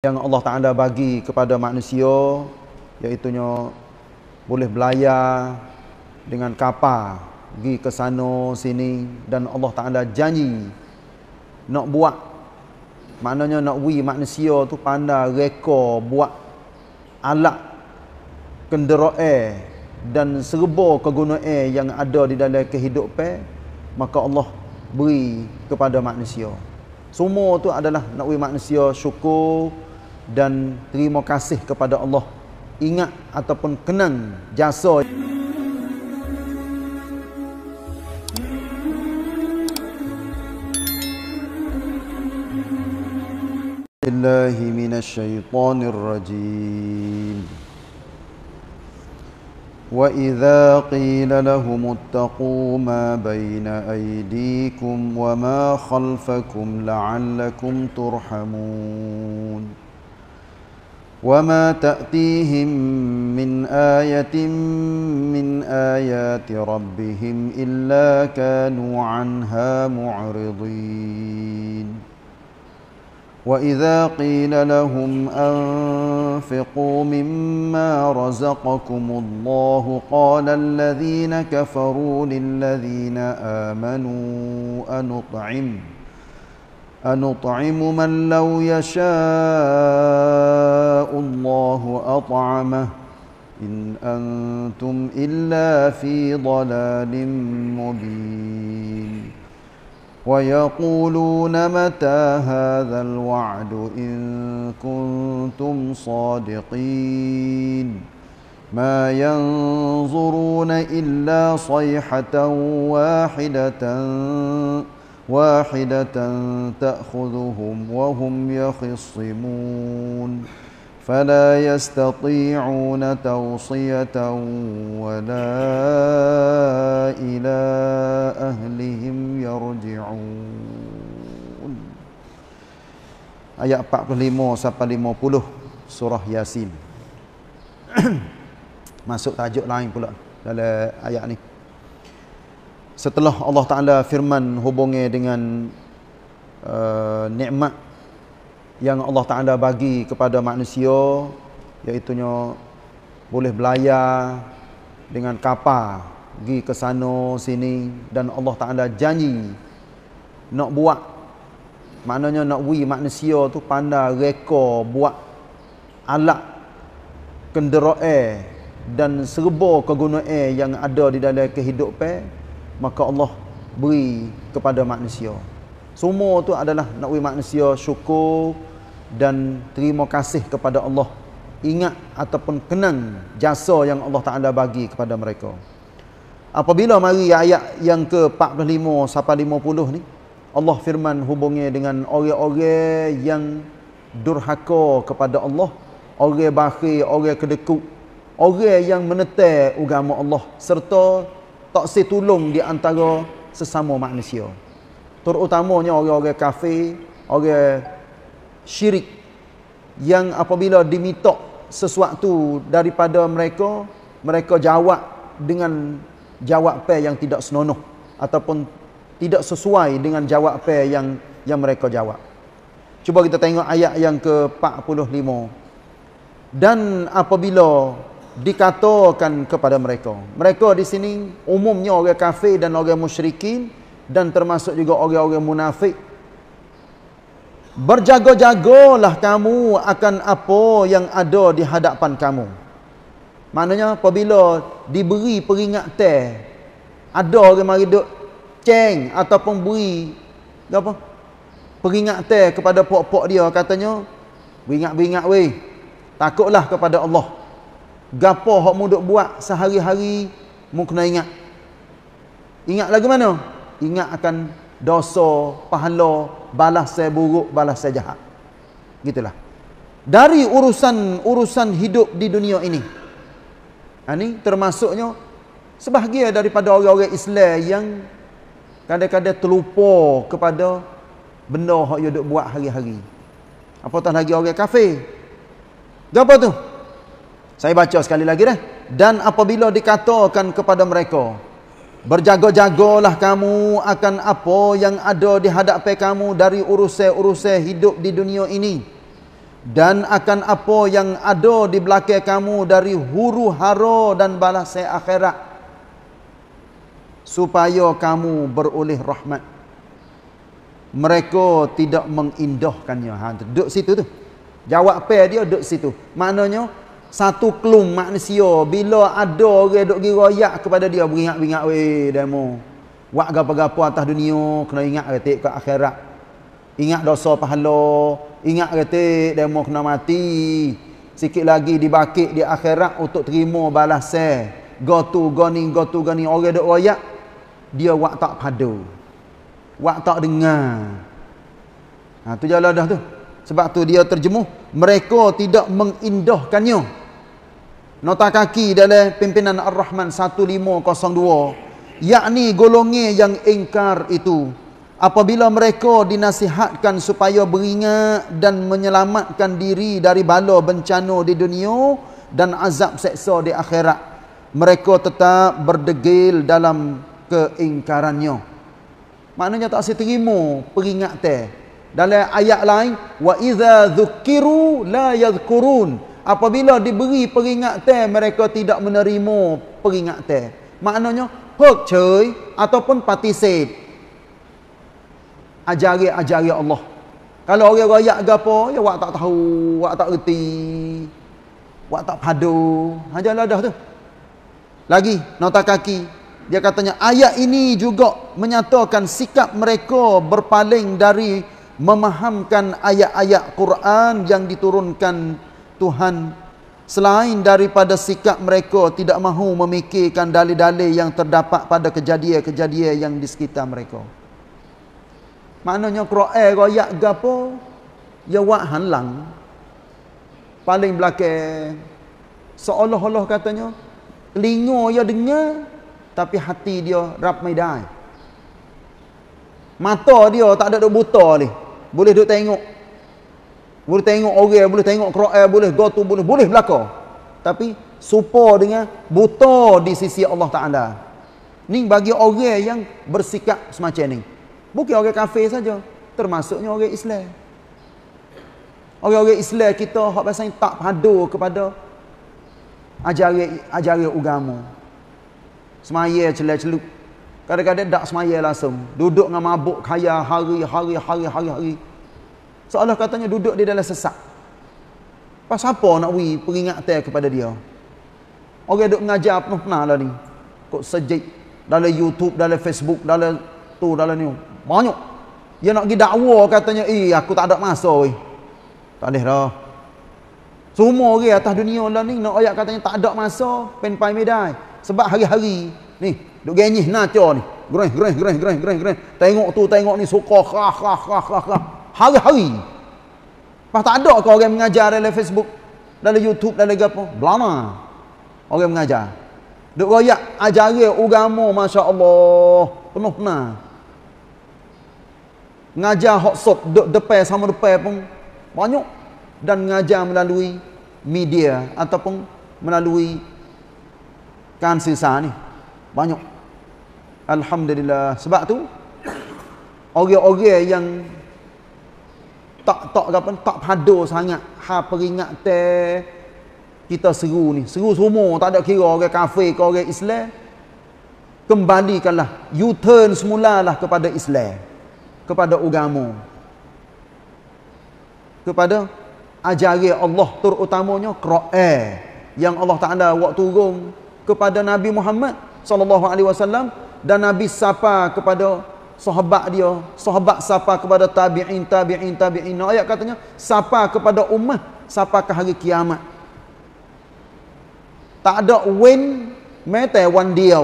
yang Allah Taala bagi kepada manusia iaitu boleh belayar dengan kapal pergi ke sana sini dan Allah Taala janji nak buat maknanya nak wi manusia tu pandai reka buat alat kenderaan dan serba kegunaan yang ada di dalam kehidupan maka Allah beri kepada manusia semua tu adalah nak wi manusia syukur dan terima kasih kepada Allah ingat ataupun kenang jasa الله من الشيطان الرجيم وإذا قيل لهم اتقوا ما بين أيديكم وما خلفكم لعلكم ترحمون وما تأتيهم من آية من آيات ربهم إلا كانوا عنها معرضين وإذا قيل لهم أنفقوا مما رزقكم الله قال الذين كفروا للذين آمنوا أنطعم أنطعم من لو يشاء الله أطعمه إن أنتم إلا في ضلال مبين ويقولون متى هذا الوعد إن كنتم صادقين ما ينظرون إلا صيحة واحدة واحدة تأخذهم وهم يخصمون فلا يستطيعون توصية ولا إلى أهلهم يرجعون Ayat 45 sampai 50 surah Yasin. Masuk tajuk lain pula dalam ayat ni setelah Allah Taala firman hubungi dengan uh, nikmat yang Allah Taala bagi kepada manusia iaitu boleh belayar dengan kapal pergi ke sana sini dan Allah Taala janji nak buat maknanya nak wui manusia tu pandai reka buat alat kenderaan dan serba kegunaan yang ada di dalam kehidupan maka Allah beri kepada manusia. Semua tu adalah nak beri manusia syukur dan terima kasih kepada Allah. Ingat ataupun kenang jasa yang Allah Taala bagi kepada mereka. Apabila mari ayat yang ke-45 sampai 50 ni, Allah firman hubungi dengan orang-orang yang durhaka kepada Allah, orang bakhil, orang kedekut, orang yang menetek agama Allah serta tak si tolong di antara sesama manusia. Terutamanya orang-orang kafir, orang syirik yang apabila diminta sesuatu daripada mereka, mereka jawab dengan jawab pe yang tidak senonoh ataupun tidak sesuai dengan jawab pe yang yang mereka jawab. Cuba kita tengok ayat yang ke-45. Dan apabila dikatakan kepada mereka. Mereka di sini umumnya orang kafir dan orang musyrikin dan termasuk juga orang-orang munafik. Berjaga-jagalah kamu akan apa yang ada di hadapan kamu. Maknanya apabila diberi peringatan ada orang mari duk ceng ataupun beri apa? Peringatan kepada pokok-pokok dia katanya, beringat-beringat weh. Takutlah kepada Allah gapo hok mu duk buat sehari-hari mu kena ingat ingat lagi mana ingat akan dosa pahala balas saya buruk balas saya jahat gitulah dari urusan-urusan hidup di dunia ini ini ha, termasuknya sebahagia daripada orang-orang Islam yang kadang-kadang terlupa kepada benda yang dia buat hari-hari. Apatah lagi orang kafir. Gapa tu? Saya baca sekali lagi dah. Dan apabila dikatakan kepada mereka, berjaga-jagalah kamu akan apa yang ada di hadapan kamu dari urusan-urusan hidup di dunia ini. Dan akan apa yang ada di belakang kamu dari huru hara dan balasai akhirat. Supaya kamu beroleh rahmat. Mereka tidak mengindahkannya. Ha, duduk situ tu. Jawab pair dia duduk situ. Maknanya, satu kelum manusia bila ada orang duk pergi royak kepada dia beringat ingat weh demo Wak gapo-gapo atas dunia kena ingat retik ke akhirat ingat dosa pahala ingat retik demo kena mati sikit lagi dibakit di akhirat untuk terima balasan go to go ni go to go ni orang duk royak dia wak tak pada wak tak dengar ha tu jalan dah tu sebab tu dia terjemuh mereka tidak mengindahkannya nota kaki dalam pimpinan Ar-Rahman 1502 yakni golongi yang ingkar itu apabila mereka dinasihatkan supaya beringat dan menyelamatkan diri dari bala bencana di dunia dan azab seksa di akhirat mereka tetap berdegil dalam keingkarannya maknanya tak seterimu peringat teh dalam ayat lain wa iza dhukiru la yadhkurun apabila diberi peringatan mereka tidak menerima peringatan maknanya hak cuy ataupun partisip ajari-ajari Allah kalau orang royak gapo ya wak tak tahu wak tak reti wak tak padu hajalah dah tu lagi nota kaki dia katanya ayat ini juga menyatakan sikap mereka berpaling dari memahamkan ayat-ayat Quran yang diturunkan Tuhan selain daripada sikap mereka tidak mahu memikirkan dalil-dalil yang terdapat pada kejadian-kejadian yang di sekitar mereka. Maknanya Quran royak gapo ya wak hanlang paling belakang seolah-olah katanya linga ya dengar tapi hati dia rap medai. Mata dia tak ada duk buta ni. Boleh duk tengok boleh tengok orang, boleh tengok Quran, eh, boleh gotu, boleh boleh berlaku. Tapi supa dengan buta di sisi Allah Taala. Ni bagi orang yang bersikap semacam ni. Bukan orang kafir saja, termasuknya orang Islam. Orang-orang Islam kita hak pasal tak padu kepada ajaran ajaran agama. Semaya celak celuk Kadang-kadang tak semaya langsung. Duduk dengan mabuk, kaya hari-hari, hari-hari, hari-hari seolah katanya duduk dia dalam sesak. Pas apa nak wi peringatan kepada dia? Orang duduk mengajar apa pernah lah ni. Kok sejik dalam YouTube, dalam Facebook, dalam tu dalam ni. Banyak. Dia nak pergi dakwa katanya, "Eh, aku tak ada masa weh." Tak leh dah. Semua orang atas dunia lah ni nak ayat katanya tak ada masa, pen pai medai. Sebab hari-hari ni duk genyih naca ni. Greh greh greh greh greh greh. Tengok tu, tengok ni suka kah kah kah kah kah hari-hari. Pas tak ada ke orang mengajar dalam Facebook, dalam YouTube, dalam apa? Belama. Orang mengajar. Duk royak ajari agama masya-Allah. Penuh penah. Mengajar hot sop duk depan sama depan pun banyak dan mengajar melalui media ataupun melalui kan sisa ni banyak alhamdulillah sebab tu orang-orang yang tak tak apa tak padu sangat ha teh kita seru ni seru semua tak ada kira orang kafe, ke orang Islam kembalikanlah you turn semula lah kepada Islam kepada agama kepada ajaran Allah terutamanya Quran yang Allah Taala waktu turun kepada Nabi Muhammad sallallahu alaihi wasallam dan Nabi sapa kepada sahabat dia sahabat siapa kepada tabi'in tabi'in tabi'in ayat katanya siapa kepada umat siapa ke hari kiamat tak ada win mete wan dia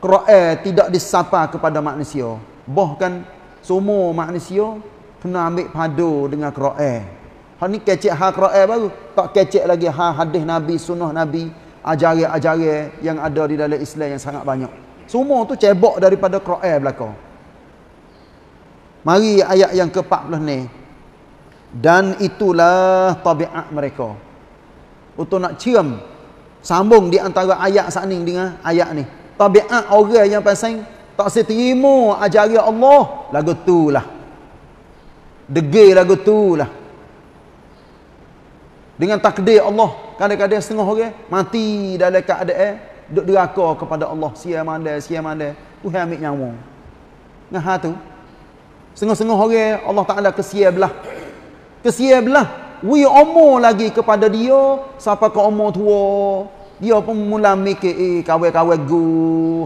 kera'a tidak disapa kepada manusia bahkan semua manusia kena ambil padu dengan kera'a hari ni kecik hak kera'a baru tak kecik lagi ha hadis nabi sunnah nabi ajaran-ajaran yang ada di dalam Islam yang sangat banyak semua tu cebok daripada kera'a belakang Mari ayat yang ke-40 ni. Dan itulah tabiat mereka. Untuk nak ciam sambung di antara ayat sakning dengan ayat ni. Tabiat orang yang pasang tak seterima ajari Allah, lagu tu lah, Degil lagu tu lah Dengan takdir Allah, kadang-kadang setengah orang mati dalam keadaan duduk deraka kepada Allah, siam mandai, siam mandai. Tuhan ambil nyawa. Ngah ha tu. Hatu. Sengah-sengah orang eh, Allah Ta'ala kesia belah. Kesia belah. We umur lagi kepada dia. Siapa ke umur tua. Dia pun mula mikir. Eh kawai-kawai gu.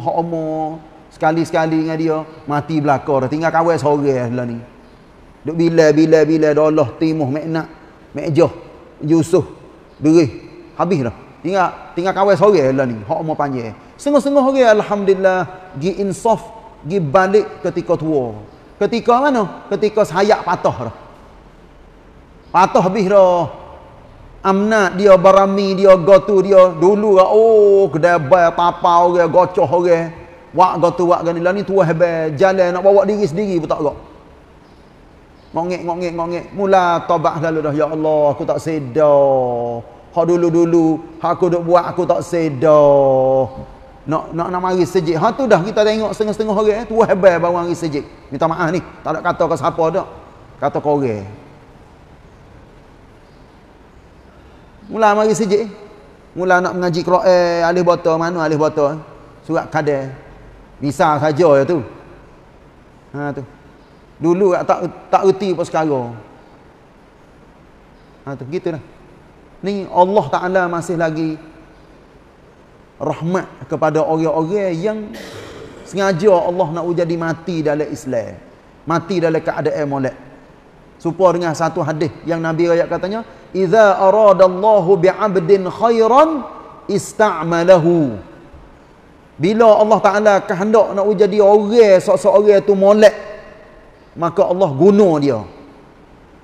Hak umur. Sekali-sekali dengan dia. Mati belakang. Tinggal kawai sore lah ni. Duk bila-bila-bila. Allah timuh meknak. Mekjoh. Yusuf. Berih. Habis lah. Tinggal, tinggal kawai sore lah ni. Hak umur panjang. Sengah-sengah orang Alhamdulillah. Gi insaf. Gi balik ketika tua. Ketika mana? Ketika sayap patah dah. Patah habis dah. Amnat dia barami, dia gotu dia dulu ke oh kedai bay apa-apa orang okay, gocoh orang. Okay. Wak gotu wak ganila ni tua hebe jalan nak bawa diri sendiri pun tak gak. Ngongek ngongek ngongek mula tobat lalu dah ya Allah aku tak sedar. Ha dulu-dulu aku duk buat aku tak sedar nak nak nak mari sejik. Ha tu dah kita tengok setengah-setengah orang eh tu hebat bawa mari sejik. Minta maaf ni. Tak nak kata ke siapa dak. Kata kau orang. Mula mari sejik. Eh. Mula nak mengaji Quran eh, alif bata mana alif bata? Surat kadar. Bisa saja ya tu. Ha tu. Dulu tak tak reti apa sekarang. Ha tu gitulah. Ni Allah Taala masih lagi rahmat kepada orang-orang yang sengaja Allah nak jadi mati dalam Islam mati dalam keadaan molek supaya dengan satu hadis yang Nabi rakyat katanya iza aradallahu bi'abdin khairan ista'malahu bila Allah Ta'ala kehendak nak jadi orang seorang-seorang itu molek maka Allah guna dia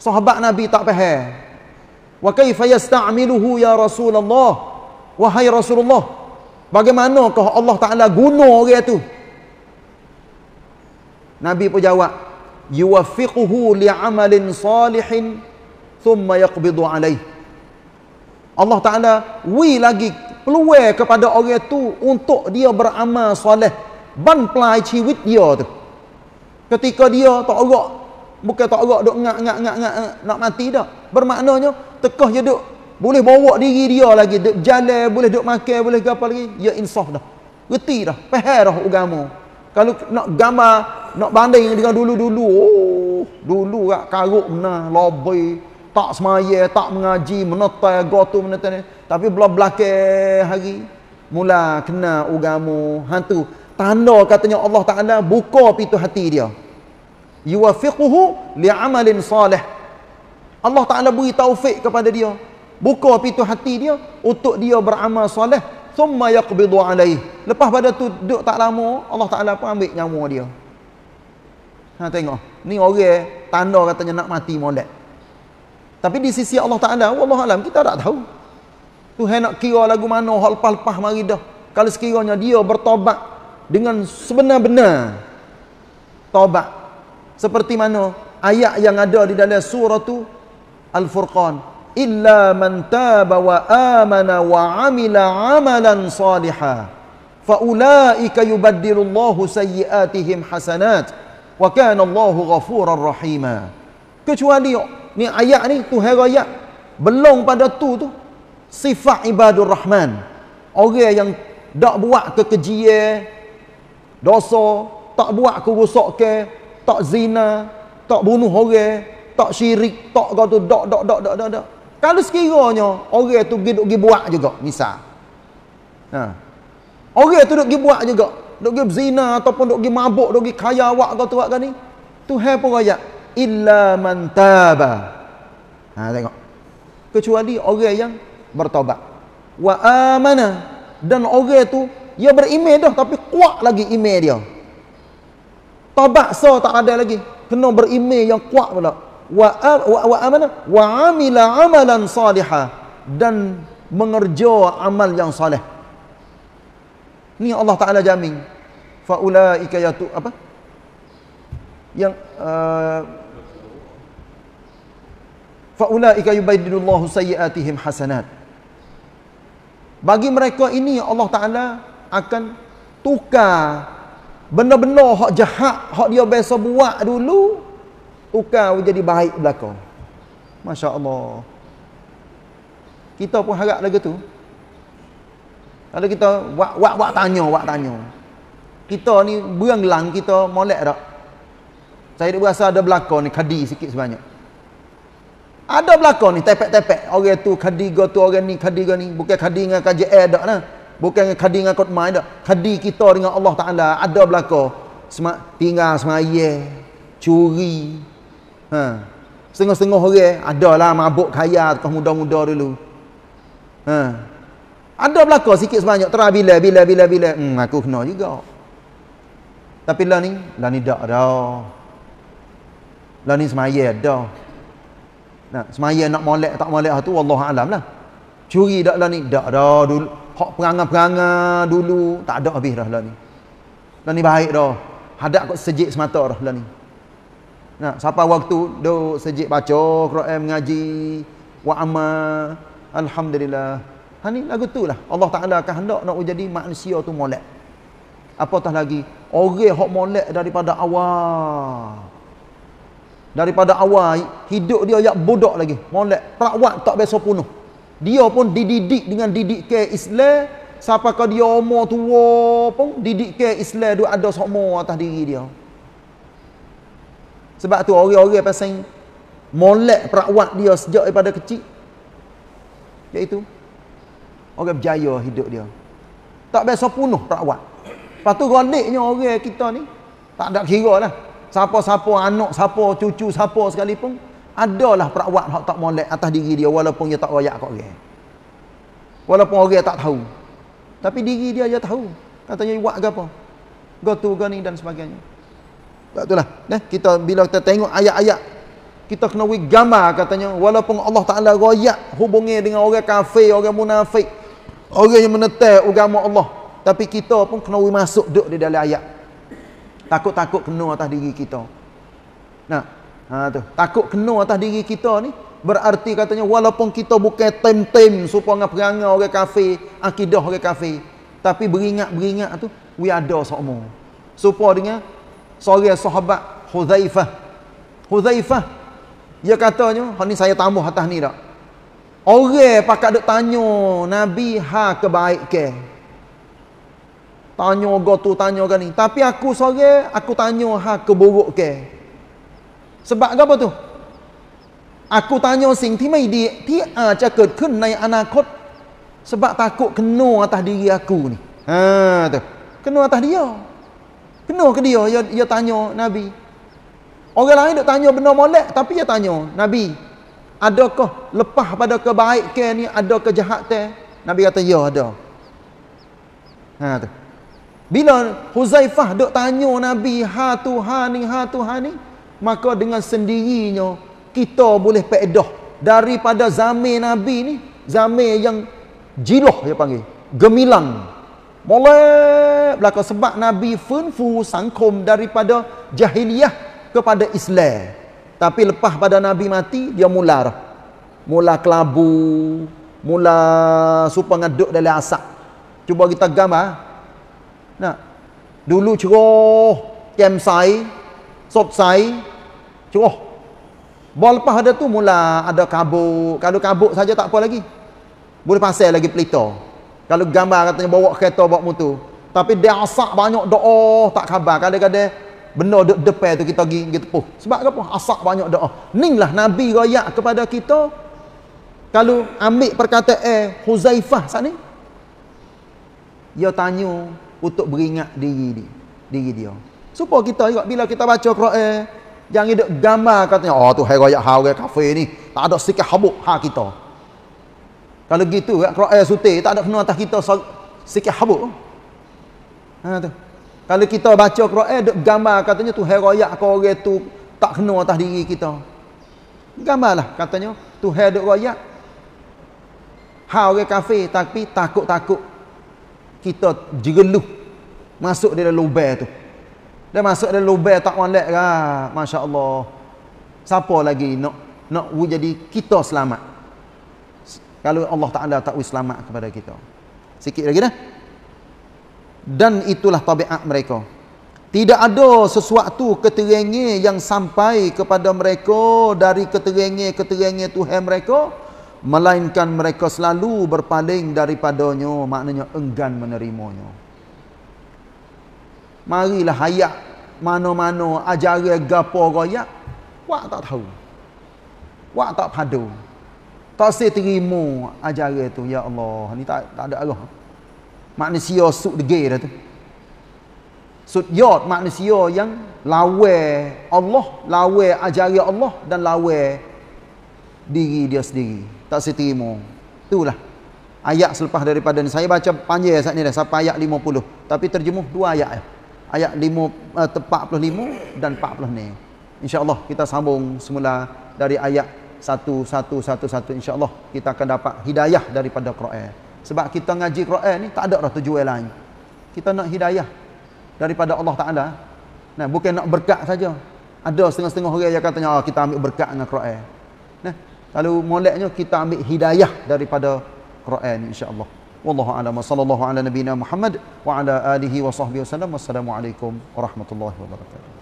sahabat Nabi tak faham wa kaifa yasta'miluhu ya Rasulullah wahai Rasulullah Bagaimanakah Allah Ta'ala guna orang itu. Nabi pun jawab, yuwaffiquhu li'amalin salihin thumma yaqbidu alaih. Allah Ta'ala wi lagi peluang kepada orang itu untuk dia beramal soleh ban pelai ciwit dia tu. Ketika dia tak orang, bukan tak orang duk ngak, ngak, ngak, ngak, nak mati dah. Bermaknanya, tekah dia duk boleh bawa diri dia lagi duk jalan, boleh duk makan, boleh apa lagi. Ya insaf dah. Reti dah, faham dah agama. Kalau nak gama nak banding dengan dulu-dulu. Oh, dulu kat karuk menah, lobby, tak semaya, tak mengaji, menetai, gotu menetai. Tapi belah belakang hari, mula kena agama hantu. Tanda katanya Allah Ta'ala buka pintu hati dia. Yuwafiquhu li'amalin salih. Allah Ta'ala beri taufik kepada dia buka pintu hati dia untuk dia beramal soleh thumma yaqbidu alaihi lepas pada tu duduk tak lama Allah Taala pun ambil nyawa dia ha tengok ni orang eh, tanda katanya nak mati molek tapi di sisi Allah Taala wallahu alam kita tak tahu Tuhan nak kira lagu mana hal palpah mari dah kalau sekiranya dia bertobat dengan sebenar-benar tobat seperti mana ayat yang ada di dalam surah tu Al-Furqan illa man taba wa amana wa amila amalan saliha fa ulaika yubaddilu Allahu sayyiatihim hasanat wa kana Allahu ghafurar rahima kecuali ni ayat ni tu hero ayat belong pada tu tu sifat ibadur rahman orang yang tak buat kekejian dosa tak buat kerosakan tak zina tak bunuh orang tak syirik tak kata dak dak dak dak dak dak kalau sekiranya orang tu duk pergi buat juga, misal. Ha. Orang tu duk pergi buat juga, duk pergi berzina ataupun duk pergi mabuk, duduk pergi kaya awak kau tuak kan ni. Tuhan pun raya illa man taba. Ha tengok. Kecuali orang yang bertobat. Wa amana dan orang tu dia berimeh dah tapi kuat lagi imeh dia. Tobat so tak ada lagi. Kena berimeh yang kuat pula wa wa, wa amana wa amila amalan saliha dan mengerja amal yang soleh. Ini Allah Taala jamin. Fa ulaika yatu apa? Yang uh, fa ulaika yubaddilullahu sayiatihim hasanat. Bagi mereka ini Allah Taala akan tukar benda-benda hak jahat hak dia biasa buat dulu tukar jadi baik belaka. Masya-Allah. Kita pun harap lagi tu. Kalau kita wak wak wak tanya, wak tanya. Kita ni lang kita molek tak? Saya tak berasa ada belaka ni kadi sikit sebanyak. Ada belaka ni tepek-tepek. Orang tu kadi go tu orang ni kadi go ni. Bukan kadi dengan kaji air dak nah. Bukan dengan kadi dengan kotmai dak. Kadi kita dengan Allah Taala ada belaka. Semak tinggal semaya, curi, Ha. Setengah-setengah orang lah mabuk kaya tengah muda-muda dulu. Ha. Ada belaka sikit sebanyak terah bila bila bila bila hmm, aku kena juga. Tapi lah ni, lah ni dak dah. Lah ni semaya dah. Nah, semaya nak molek tak molek ha tu Allah alam lah. Curi dak lah ni, dak dah dulu. Hak perangai-perangai dulu, tak ada habis dah lah ni. Lah ni baik dah. Hadap kot sejik semata dah lah ni. Nah, siapa waktu duk sejik baca Quran mengaji wa amal alhamdulillah. Ha ni lagu tu lah. Allah Taala akan hendak nak jadi manusia tu molek. Apatah lagi orang hok molek daripada awal. Daripada awal hidup dia yak bodoh lagi, molek. Perawat tak biasa punuh. Dia pun dididik dengan didik ke Islam Siapakah dia umur tua pun Didik ke Islam dia ada semua atas diri dia sebab tu orang-orang pasang molek perawat dia sejak daripada kecil. Iaitu orang berjaya hidup dia. Tak biasa punuh perawat. Lepas tu goliknya orang kita ni tak ada kira lah. Siapa-siapa anak, siapa cucu, siapa sekalipun adalah perawat hak tak molek atas diri dia walaupun dia tak royak kat orang. Walaupun orang tak tahu. Tapi diri dia dia tahu. Katanya buat ke apa? Gotu gani dan sebagainya. Sebab itulah, Nah, kita bila kita tengok ayat-ayat, kita kena pergi gambar katanya, walaupun Allah Ta'ala rakyat hubungi dengan orang kafir, orang munafik, orang yang menetek agama Allah. Tapi kita pun kena pergi masuk duduk di dalam ayat. Takut-takut kena atas diri kita. Nah, ha, tu. Takut kena atas diri kita ni, berarti katanya, walaupun kita bukan tem-tem supaya dengan perangai orang kafir, akidah orang kafir, tapi beringat-beringat tu, we ada seumur. Supaya dengan, seorang ya, sahabat Hudzaifah. Hudzaifah dia katanya, "Hak ni saya tambah atas ni dak." Orang pakak dak tanya Nabi ha kebaik ke? Tanya go tu tanya gani. Tapi aku seorang aku tanya ha keburuk ke? Sebab apa tu? Aku tanya sing ti mai di ti aja ha, ket kun nai anakot sebab takut kena atas diri aku ni. Ha tu. Kena atas dia kena ke dia dia, dia tanya nabi orang lain dok tanya benda molek tapi dia tanya nabi adakah lepas pada kebaikan ni ada kejahatan nabi kata ya ada ha tu bila huzaifah dok tanya nabi ha tuhan ni ha tuhan ni maka dengan sendirinya kita boleh pedah daripada zaman nabi ni zaman yang jiloh dia panggil gemilang molek Belakang sebab Nabi Funfu sangkum daripada jahiliyah kepada Islam. Tapi lepas pada Nabi mati, dia mula dah. Mula kelabu, mula supa ngaduk dari asap. Cuba kita gambar. Ah. Nah. Dulu ceroh, kem say, sop say, ceroh. Bawa lepas ada tu mula ada kabut. Kalau kabut saja tak apa lagi. Boleh pasal lagi pelita. Kalau gambar katanya bawa kereta, bawa motor tapi dia asak banyak doa tak khabar kadang-kadang benda de depan tu kita pergi kita puh oh, sebab apa asak banyak doa inilah Nabi raya kepada kita kalau ambil perkataan eh, Huzaifah saat ni dia tanya untuk beringat diri dia diri dia supaya kita juga bila kita baca Quran eh, jangan duduk gambar katanya oh tu hai raya ha orang kafe ni tak ada sikit habuk ha kita kalau gitu Quran eh, sutih tak ada kena atas kita sikit habuk Ha tu. Kalau kita baca Quran eh, duk gambar katanya tu heroyak ke orang tu tak kena atas diri kita. Gambarlah katanya tu heroyak royak. Ha orang kafe tapi takut-takut kita jereluh masuk dalam lubang tu. Dia masuk dalam lubang tak molek ke? Ah, Masya-Allah. Siapa lagi nak nak jadi kita selamat? Kalau Allah Taala tak wis selamat kepada kita. Sikit lagi dah dan itulah tabiat mereka tidak ada sesuatu keterengi yang sampai kepada mereka dari keterengi-keterengi Tuhan mereka melainkan mereka selalu berpaling daripadanya maknanya enggan menerimanya marilah hayat mana-mana ajari gapo royak wak tak tahu wak tak padu tak saya terima ajari itu ya Allah ni tak, tak ada Allah manusia sud degil dah tu sud yod manusia yang lawe Allah lawe ajari Allah dan lawe diri dia sendiri tak setimo. itulah ayat selepas daripada ni saya baca panjang saat ni dah sampai ayat 50 tapi terjemuh dua ayat ya. ayat limo 5, 45 dan 40 ni insyaAllah kita sambung semula dari ayat 1111 insyaAllah kita akan dapat hidayah daripada Quran sebab kita ngaji Quran ni tak ada dah tujuan lain. Kita nak hidayah daripada Allah Taala. Nah, bukan nak berkat saja. Ada setengah-setengah orang yang katanya oh, ah, kita ambil berkat dengan Quran. Nah, kalau moleknya kita ambil hidayah daripada Quran insya-Allah. Wallahu a'lam. Sallallahu ala nabiyyina Muhammad wa ala alihi wa sahbihi wasallam. Wassalamualaikum warahmatullahi wabarakatuh.